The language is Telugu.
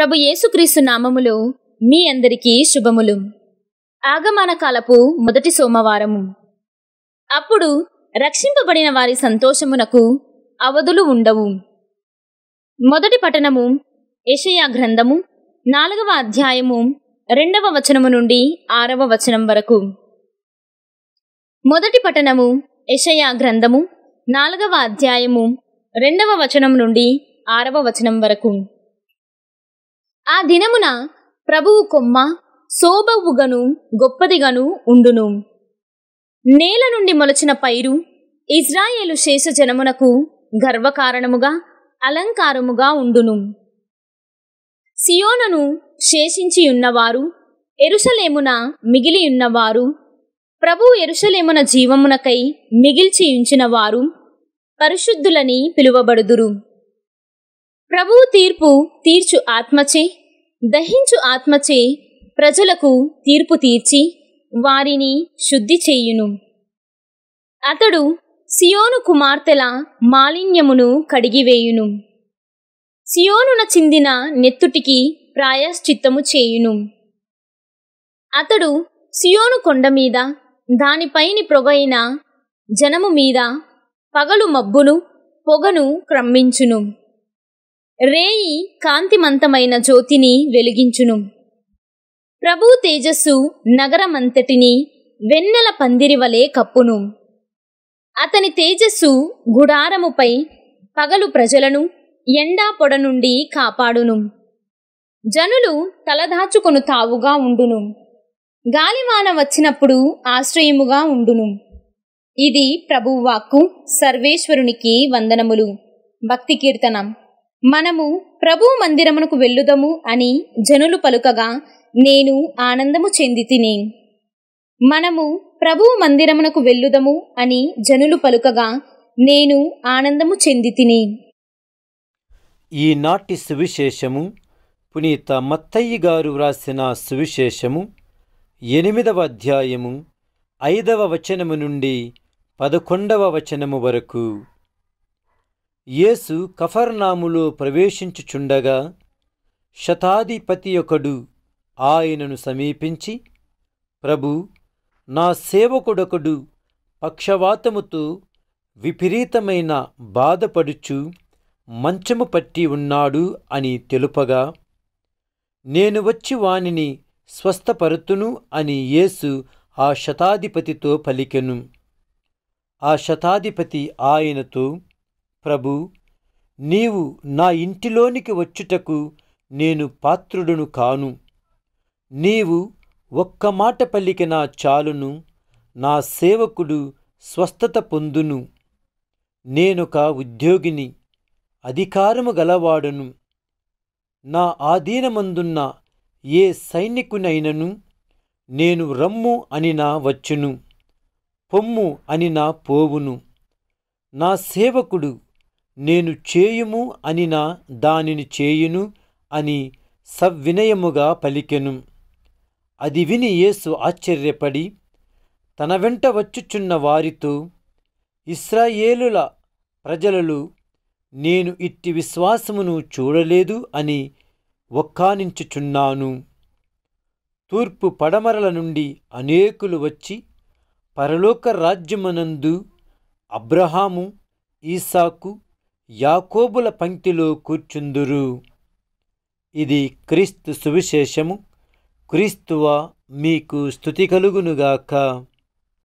ప్రభు యేసుక్రీస్తు నామములో మీ అందరికీ శుభములు ఆగమన కాలపు మొదటి సోమవారము అప్పుడు రక్షింపబడిన వారి సంతోషమునకు అవధులు ఉండవు మొదటి పఠనము యషయా గ్రంథము నాలుగవ అధ్యాయము రెండవ వచనము నుండి ఆరవ వచనం వరకు మొదటి పఠనము యషయా గ్రంథము నాలుగవ అధ్యాయము రెండవ వచనం నుండి ఆరవ వచనం వరకు ఆ దినమున ప్రభువు కొమ్మ శోభవుగను గొప్పదిగను ఉండును నేల నుండి మొలచిన పైరు ఇజ్రాయేలు శేష జనమునకు గర్వకారణముగా అలంకారముగా ఉండును సియోనను శేషించియున్నవారు ఎరుసలేమున మిగిలియున్నవారు ప్రభు ఎరుసలేమున జీవమునకై మిగిల్చియుంచినవారు పరిశుద్ధులని పిలువబడుదురు ప్రభువు తీర్పు తీర్చు ఆత్మచే దహించు ఆత్మచే ప్రజలకు తీర్పు తీర్చి వారిని శుద్ధి చేయును అతడు సియోను కుమార్తెల మాలిన్యమును కడిగివేయును సియోనున చిందిన నెత్తుటికి ప్రాయశ్చిత్తము చేయును అతడు సియోను కొండ మీద దానిపైని ప్రొగైన జనము మీద పగలు మబ్బును పొగను క్రమ్మించును రేయి కాంతిమంతమైన జ్యోతిని వెలిగించును ప్రభు తేజస్సు నగరమంతటిని వెన్నెల పందిరివలే కప్పును అతని తేజస్సు గుడారముపై పగలు ప్రజలను ఎండా పొడ నుండి కాపాడును జనులు తలదాచుకొను తావుగా ఉండును గాలివాన వచ్చినప్పుడు ఆశ్రయముగా ఉండును ఇది ప్రభువాక్కు సర్వేశ్వరునికి వందనములు భక్తి కీర్తనం మనము ప్రభు మందిరమునకు వెళ్ళుదము అని జనులు పలుకగా నేను ఆనందము చెంది మనము ప్రభు మందిరమునకు వెళ్ళుదము అని జనులు పలుకగా నేను ఆనందము చెంది తిని ఈనాటి సువిశేషము పునీత మత్తయ్య గారు వ్రాసిన సువిశేషము ఎనిమిదవ అధ్యాయము ఐదవ వచనము నుండి పదకొండవ వచనము వరకు యేసు కఫర్నాములో ప్రవేశించుచుండగా శతాధిపతి ఒకడు ఆయనను సమీపించి ప్రభు నా సేవకుడొకడు పక్షవాతముతో విపరీతమైన బాధపడుచు మంచము పట్టి ఉన్నాడు అని తెలుపగా నేను వచ్చి వానిని స్వస్థపరుతును అని యేసు ఆ శతాధిపతితో పలికెను ఆ శతాధిపతి ఆయనతో ప్రభు నీవు నా ఇంటిలోనికి వచ్చుటకు నేను పాత్రుడును కాను నీవు ఒక్క మాట పలికిన చాలును నా సేవకుడు స్వస్థత పొందును నేనొక ఉద్యోగిని అధికారము గలవాడను నా ఆధీనమందున్న ఏ సైనికునైనను నేను రమ్ము అని నా వచ్చును పొమ్ము అని నా పోవును నా సేవకుడు నేను చేయుము అనిన దానిని చేయును అని సవ్వినయముగా పలికెను అది విని యేసు ఆశ్చర్యపడి తన వెంట వచ్చుచున్న వారితో ఇస్రాయేలుల ప్రజలలో నేను ఇట్టి విశ్వాసమును చూడలేదు అని ఒక్కానించుచున్నాను తూర్పు పడమరల నుండి అనేకులు వచ్చి పరలోక రాజ్యమనందు అబ్రహాము ఈసాకు యాకోబుల పంక్తిలో కూర్చుందురు ఇది క్రీస్తు సువిశేషము క్రీస్తువ మీకు స్థుతి కలుగునుగాక